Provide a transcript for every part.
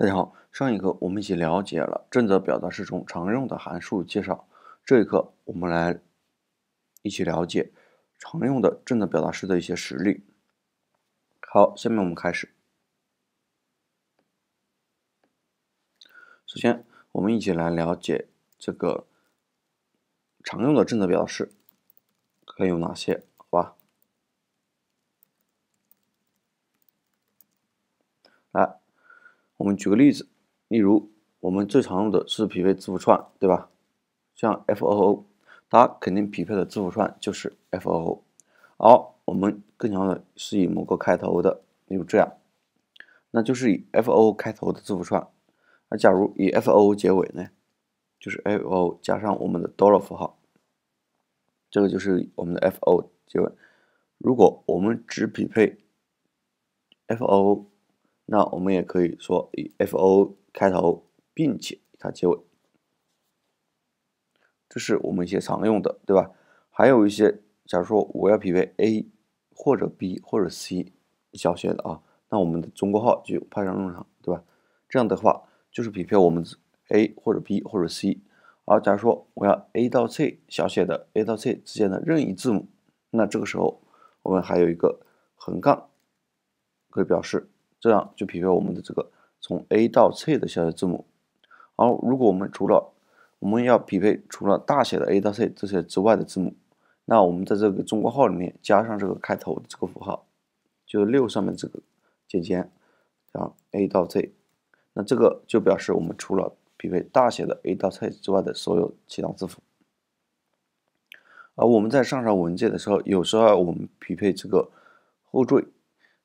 大家好，上一课我们一起了解了正则表达式中常用的函数介绍，这一课我们来一起了解常用的正则表达式的一些实例。好，下面我们开始。首先，我们一起来了解这个常用的正则表达式，以有哪些？好吧，来。我们举个例子，例如我们最常用的是匹配字符串，对吧？像 f o o，它肯定匹配的字符串就是 f o o。好，我们更强的是以某个开头的，例如这样，那就是以 f o o 开头的字符串。那假如以 f o o 结尾呢？就是 f o o 加上我们的 dollar 符号，这个就是我们的 f o o 结尾。如果我们只匹配 f o o。那我们也可以说以 f o 开头，并且它结尾，这是我们一些常用的，对吧？还有一些，假如说我要匹配 a 或者 b 或者 c 小写的啊，那我们的中括号就派上用场，对吧？这样的话就是匹配我们 a 或者 b 或者 c。而假如说我要 a 到 c 小写的 a 到 c 之间的任意字母，那这个时候我们还有一个横杠可以表示。这样就匹配我们的这个从 A 到 Z 的小写字母。而如果我们除了我们要匹配除了大写的 A 到 Z 这些之外的字母，那我们在这个中括号里面加上这个开头这个符号，就是六上面这个尖尖，叫 A 到 Z，那这个就表示我们除了匹配大写的 A 到 Z 之外的所有其他字符。而我们在上传文件的时候，有时候我们匹配这个后缀，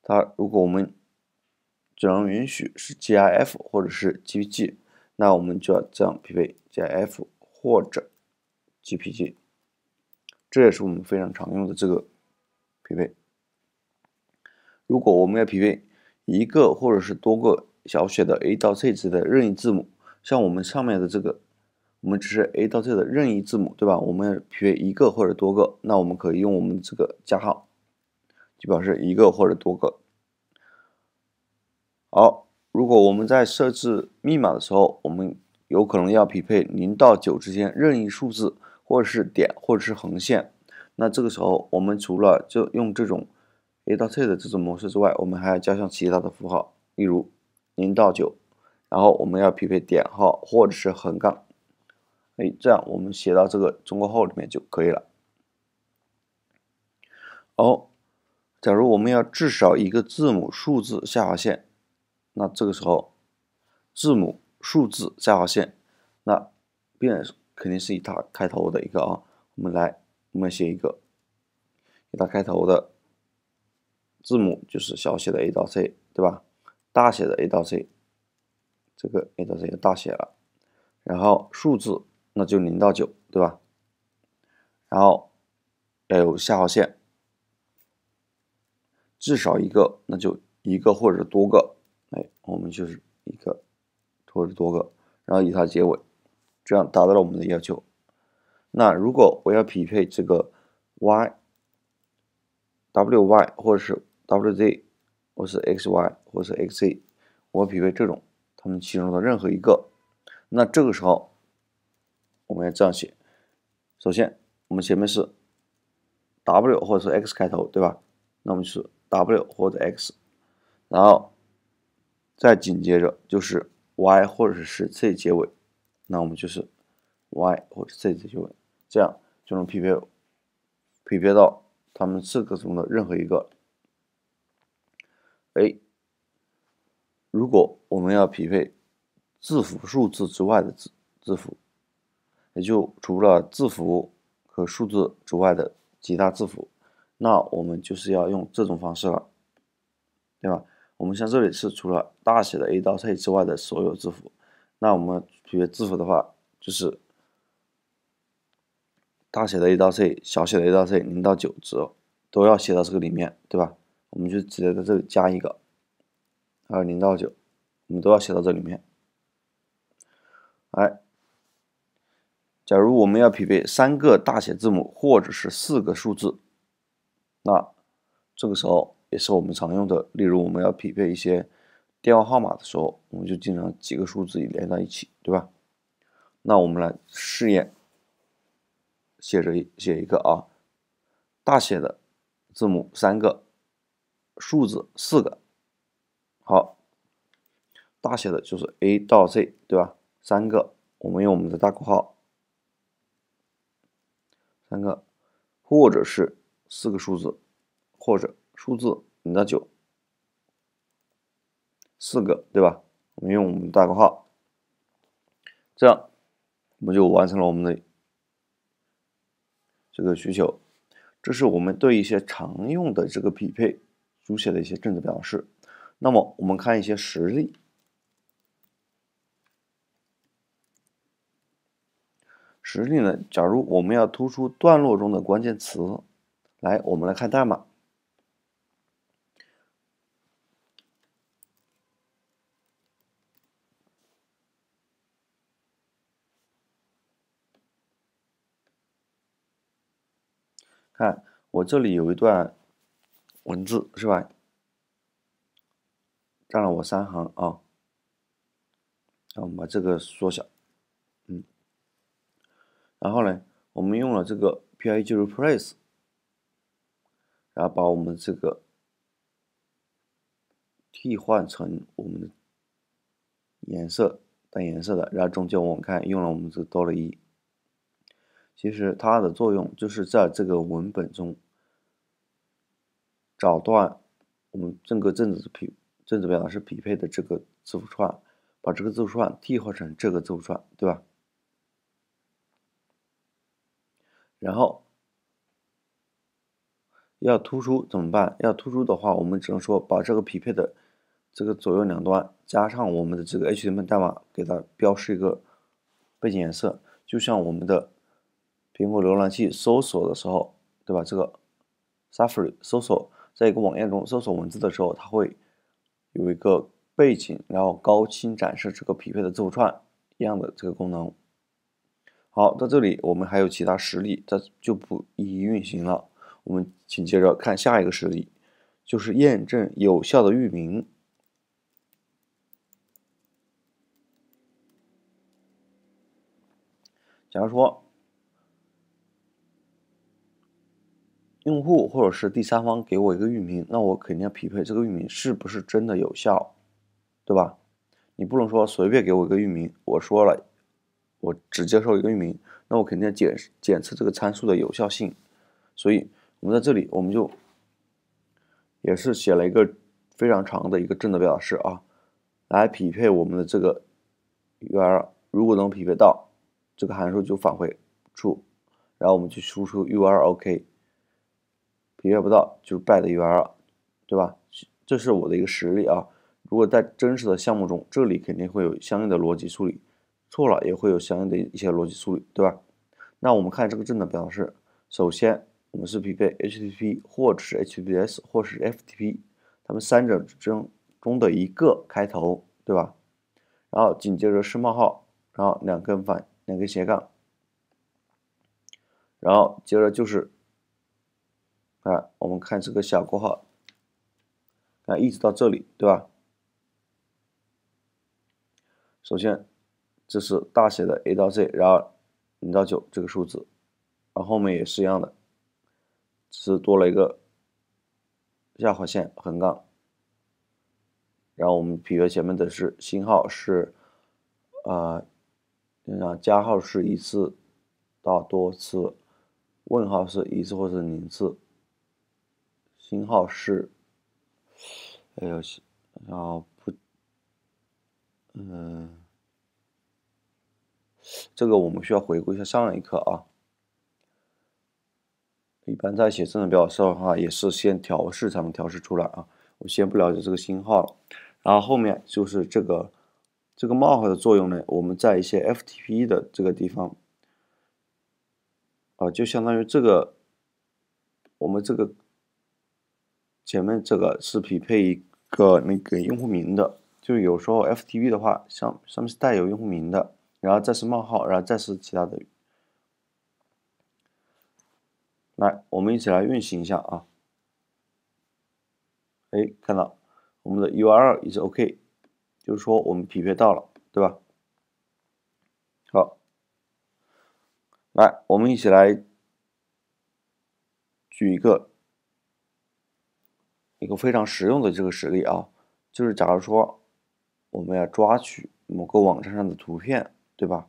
它如果我们只能允许是 GIF 或者是 GPG，那我们就要这样匹配 GIF 或者 GPG，这也是我们非常常用的这个匹配。如果我们要匹配一个或者是多个小写的 a 到 z 的任意字母，像我们上面的这个，我们只是 a 到 z 的任意字母，对吧？我们要匹配一个或者多个，那我们可以用我们这个加号，就表示一个或者多个。好，如果我们在设置密码的时候，我们有可能要匹配零到九之间任意数字，或者是点，或者是横线。那这个时候，我们除了就用这种 a 到 t 的这种模式之外，我们还要加上其他的符号，例如零到九，然后我们要匹配点号或者是横杠。哎，这样我们写到这个中括号里面就可以了。哦，假如我们要至少一个字母、数字、下划线。那这个时候，字母、数字、下划线，那变肯定是以它开头的一个啊。我们来，我们写一个，以它开头的字母就是小写的 a 到 c，对吧？大写的 A 到 C，这个 A 到 C 大写了。然后数字那就零到九，对吧？然后要有下划线，至少一个，那就一个或者多个。我们就是一个或者多个，然后以它结尾，这样达到了我们的要求。那如果我要匹配这个 y、wy 或者是 wz，或是 xy 或是 xz，我匹配这种，它们其中的任何一个，那这个时候我们要这样写。首先，我们前面是 w 或者是 x 开头，对吧？那我们是 w 或者 x，然后。再紧接着就是 y 或者是 c 结尾，那我们就是 y 或者 c 结尾，这样就能匹配匹配到他们四个中的任何一个。a 如果我们要匹配字符数字之外的字字符，也就除了字符和数字之外的其他字符，那我们就是要用这种方式了，对吧？我们像这里是除了大写的 A 到 C 之外的所有字符，那我们这些字符的话，就是大写的 A 到 C、小写的 A 到 C、零到九值都要写到这个里面，对吧？我们就直接在这里加一个，还有零到九，我们都要写到这里面。哎，假如我们要匹配三个大写字母或者是四个数字，那这个时候。也是我们常用的，例如我们要匹配一些电话号码的时候，我们就经常几个数字连在一起，对吧？那我们来试验，写着写一个啊，大写的字母三个，数字四个，好，大写的就是 A 到 Z，对吧？三个，我们用我们的大括号，三个，或者是四个数字，或者。数字零到九，四个对吧？我们用我们大括号，这样我们就完成了我们的这个需求。这是我们对一些常用的这个匹配书写的一些正则表示。那么，我们看一些实例。实例呢？假如我们要突出段落中的关键词，来，我们来看代码。看，我这里有一段文字是吧？占了我三行啊。那我们把这个缩小，嗯，然后呢，我们用了这个 P I G Replace，然后把我们这个替换成我们的颜色带颜色的，然后中间我们看用了我们这多了一。其实它的作用就是在这个文本中找段我们整个正则匹正则表达式匹配的这个字符串，把这个字符串替换成这个字符串，对吧？然后要突出怎么办？要突出的话，我们只能说把这个匹配的这个左右两端加上我们的这个 HTML 代码，给它标示一个背景颜色，就像我们的。苹果浏览器搜索的时候，对吧？这个 Safari 搜索在一个网页中搜索文字的时候，它会有一个背景，然后高清展示这个匹配的字符串一样的这个功能。好，在这里我们还有其他实例，这就不一一运行了。我们紧接着看下一个实例，就是验证有效的域名。假如说。用户或者是第三方给我一个域名，那我肯定要匹配这个域名是不是真的有效，对吧？你不能说随便给我一个域名，我说了，我只接受一个域名，那我肯定要检检测这个参数的有效性。所以，我们在这里我们就也是写了一个非常长的一个正的表达式啊，来匹配我们的这个 URL，如果能匹配到，这个函数就返回处，然后我们去输出 URL OK。约不到就是 bad u r 对吧？这是我的一个实例啊。如果在真实的项目中，这里肯定会有相应的逻辑处理，错了也会有相应的一些逻辑处理，对吧？那我们看这个正的表示，首先我们是匹配 http 或者是 https 或是 ftp，它们三者之中的一个开头，对吧？然后紧接着是冒号，然后两根反两根斜杠，然后接着就是。啊，我们看这个小括号，啊，一直到这里，对吧？首先，这是大写的 A 到 Z，然后零到九这个数字，然后后面也是一样的，是多了一个下划线横杠，然后我们如前面的是星号是啊，然加号是一次到多次，问号是一次或者零次。型号是，哎呦，然后不，嗯，这个我们需要回顾一下上一课啊。一般在写这种表示的话，也是先调试才能调试出来啊。我先不了解这个星号了，然后后面就是这个这个冒号的作用呢？我们在一些 FTP 的这个地方啊，就相当于这个我们这个。前面这个是匹配一个那个用户名的，就有时候 FTP 的话，上上面是带有用户名的，然后再是冒号，然后再是其他的。来，我们一起来运行一下啊。哎，看到我们的 URL 也是 OK，就是说我们匹配到了，对吧？好，来，我们一起来举一个。一个非常实用的这个实例啊，就是假如说我们要抓取某个网站上的图片，对吧？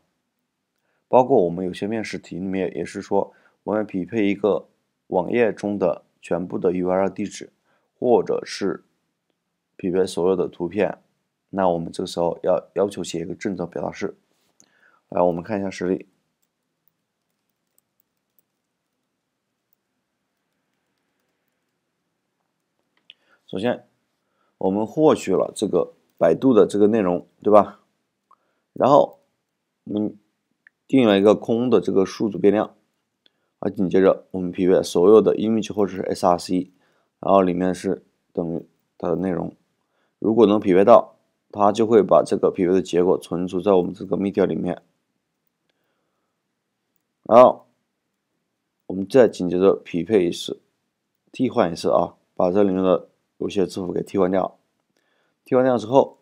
包括我们有些面试题里面也是说，我们要匹配一个网页中的全部的 URL 地址，或者是匹配所有的图片，那我们这个时候要要求写一个正则表达式。来，我们看一下实例。首先，我们获取了这个百度的这个内容，对吧？然后我们定了一个空的这个数组变量，啊，紧接着我们匹配所有的 image 或者是 src，然后里面是等于它的内容。如果能匹配到，它就会把这个匹配的结果存储在我们这个 meta 里面。然后我们再紧接着匹配一次，替换一次啊，把这里面的。有些字符给替换掉，替换掉之后，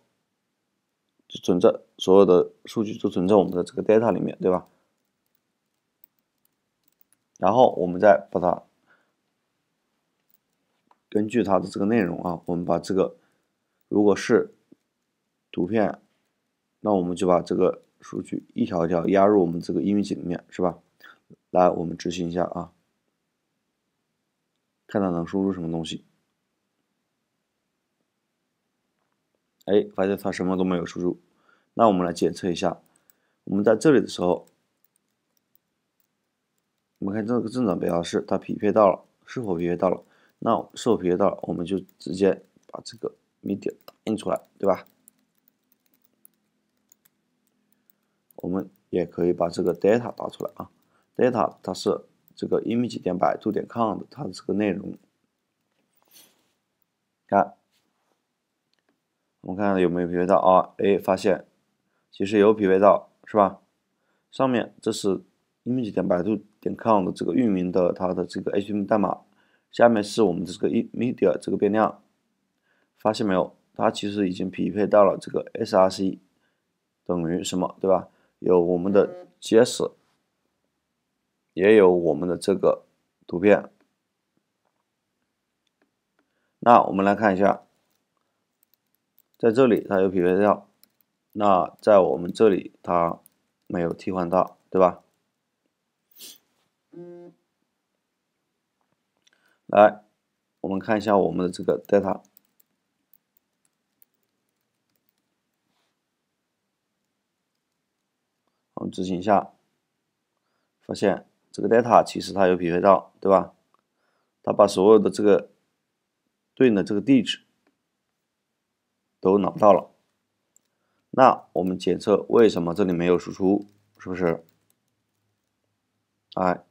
就存在所有的数据就存在我们的这个 data 里面，对吧？然后我们再把它根据它的这个内容啊，我们把这个如果是图片，那我们就把这个数据一条一条压入我们这个 image 里面，是吧？来，我们执行一下啊，看它能输出什么东西？哎，发现它什么都没有输入，那我们来检测一下。我们在这里的时候，我们看这个正常表达式，它匹配到了，是否匹配到了？那是否匹配到了？我们就直接把这个 media 打印出来，对吧？我们也可以把这个 data 打出来啊，data 它是这个一米几点百度点 com 的它的这个内容，看。我们看看有没有匹配到啊？哎，发现其实有匹配到，是吧？上面这是 i m a g e 点百度点 c o m 的这个域名的它的这个 HTML 代码，下面是我们的这个 i m e d i a 这个变量，发现没有？它其实已经匹配到了这个 src 等于什么，对吧？有我们的 JS，也有我们的这个图片。那我们来看一下。在这里它有匹配到，那在我们这里它没有替换到，对吧？来，我们看一下我们的这个 data，我们执行一下，发现这个 data 其实它有匹配到，对吧？它把所有的这个对应的这个地址。都拿到了，那我们检测为什么这里没有输出，是不是？哎，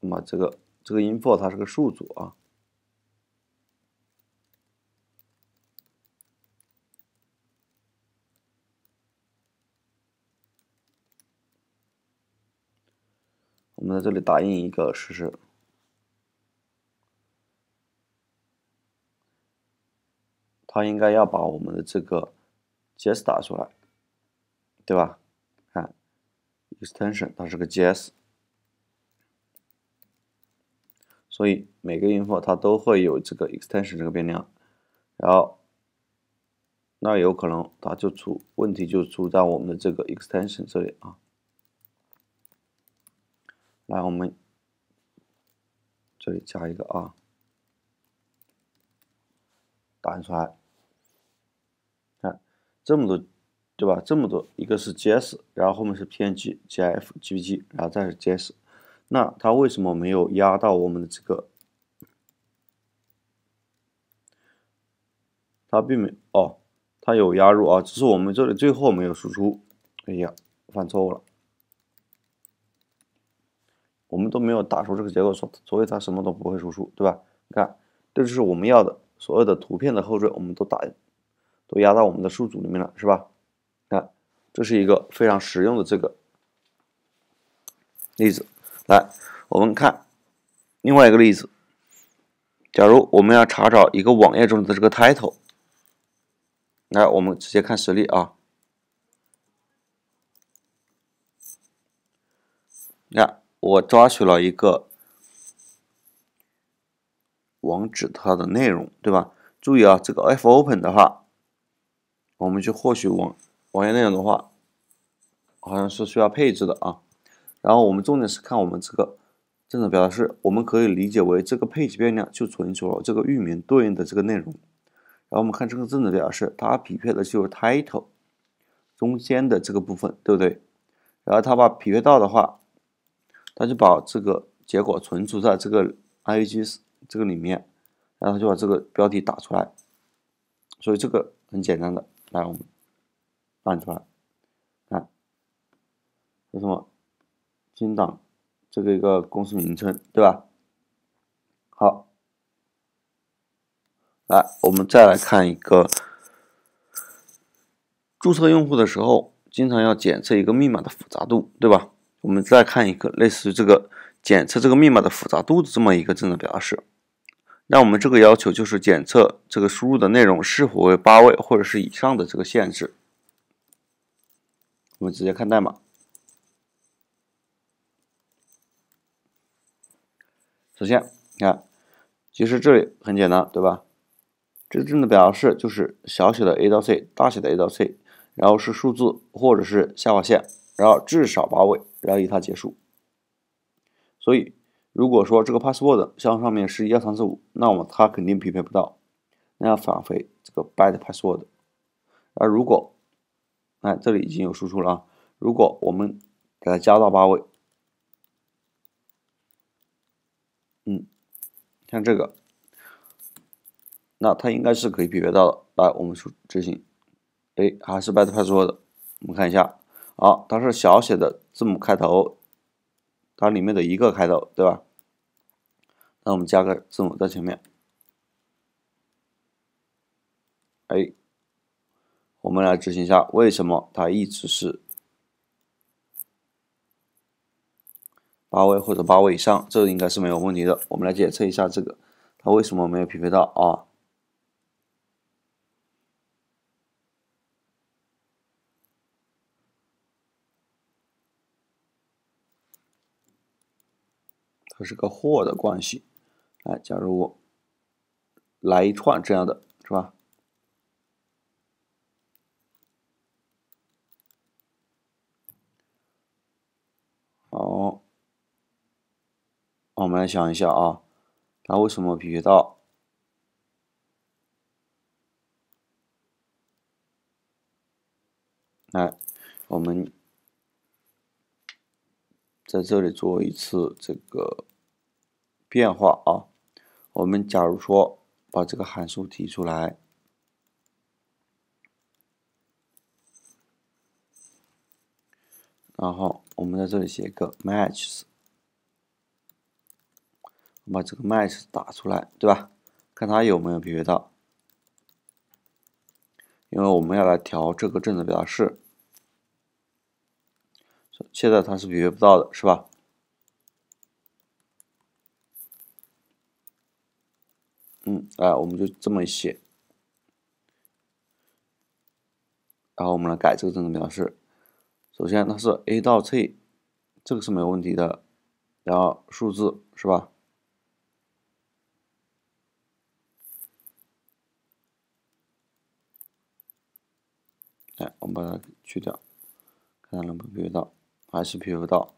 那么这个这个 info 它是个数组啊，我们在这里打印一个试试。它应该要把我们的这个 JS 打出来，对吧？看 extension，它是个 JS，所以每个 info 它都会有这个 extension 这个变量，然后那有可能它就出问题，就出在我们的这个 extension 这里啊。来，我们这里加一个啊，打印出来。这么多，对吧？这么多，一个是 G S，然后后面是 P N G、J F、g P G，然后再是 G S。那它为什么没有压到我们的这个？它并没哦，它有压入啊，只是我们这里最后没有输出。哎呀，犯错误了，我们都没有打出这个结果，所所以它什么都不会输出，对吧？你看，这就是我们要的所有的图片的后缀，我们都打。都压到我们的数组里面了，是吧？那这是一个非常实用的这个例子。来，我们看另外一个例子。假如我们要查找一个网页中的这个 title，来，我们直接看实例啊。看，我抓取了一个网址它的内容，对吧？注意啊，这个 f open 的话。我们去获取网网页内容的话，好像是需要配置的啊。然后我们重点是看我们这个正则表达式，我们可以理解为这个配置变量就存储了这个域名对应的这个内容。然后我们看这个正则表达式，它匹配的就是 title 中间的这个部分，对不对？然后它把匹配到的话，它就把这个结果存储在这个 a e g 这个里面，然后就把这个标题打出来。所以这个很简单的。来，我们放出来，看有什么金党这个一个公司名称，对吧？好，来，我们再来看一个注册用户的时候，经常要检测一个密码的复杂度，对吧？我们再看一个类似于这个检测这个密码的复杂度的这么一个这种表示。那我们这个要求就是检测这个输入的内容是否为八位或者是以上的这个限制。我们直接看代码。首先，你看，其实这里很简单，对吧？真正的表达式就是小写的 a 到 c，大写的 A 到 C，然后是数字或者是下划线，然后至少八位，然后以它结束。所以。如果说这个 password 向上面是二三四五，那么它肯定匹配不到，那要返回这个 bad password。而如果，哎，这里已经有输出了啊。如果我们给它加到八位，嗯，看这个，那它应该是可以匹配到的。来，我们输执行，哎，还是 bad password。我们看一下，好，它是小写的字母开头。它里面的一个开头，对吧？那我们加个字母在前面，哎，我们来执行一下，为什么它一直是八位或者八位以上？这应该是没有问题的。我们来检测一下这个，它为什么没有匹配到啊？是个或的关系，来，假如我来一串这样的是吧？好，我们来想一下啊，那为什么匹配到？来，我们在这里做一次这个。变化啊！我们假如说把这个函数提出来，然后我们在这里写一个 match，把这个 match 打出来，对吧？看它有没有匹配到，因为我们要来调这个正则表达式。现在它是匹配不到的，是吧？哎，我们就这么写。然后我们来改这个正则表示。首先它是 A 到 C，这个是没有问题的。然后数字是吧？哎，我们把它去掉，看它能不能匹配到，还是匹配不到？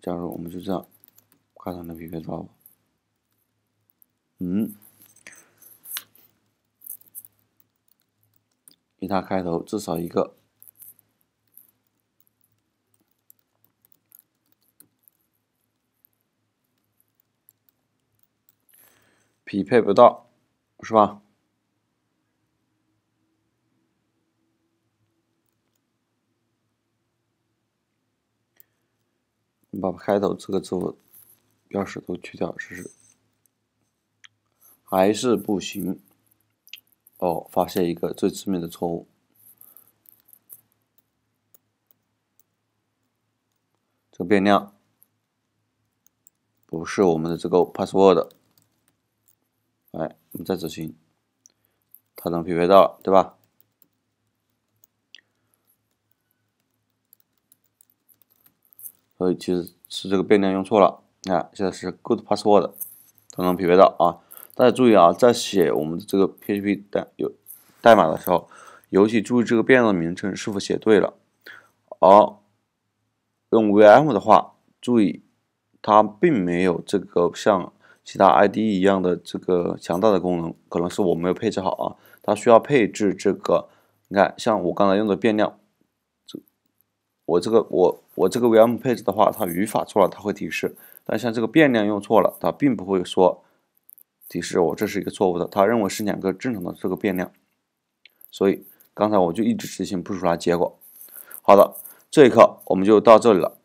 假如我们就这样，开场能匹配到，嗯，以它开头至少一个，匹配不到，是吧？把开头这个字母标识都去掉试试，还是不行。哦，发现一个最致命的错误，这个变量不是我们的这个 password。哎，我们再执行，它能匹配到，对吧？所以其实是这个变量用错了，你看现在是 good password，它能匹配到啊。大家注意啊，在写我们的这个 PHP 代有代码的时候，尤其注意这个变量的名称是否写对了。而用 VM 的话，注意它并没有这个像其他 ID 一样的这个强大的功能，可能是我没有配置好啊。它需要配置这个，你看像我刚才用的变量，我这个我。我这个 VM 配置的话，它语法错了，它会提示；但像这个变量用错了，它并不会说提示我这是一个错误的，它认为是两个正常的这个变量。所以刚才我就一直执行不出来结果。好的，这一课我们就到这里了。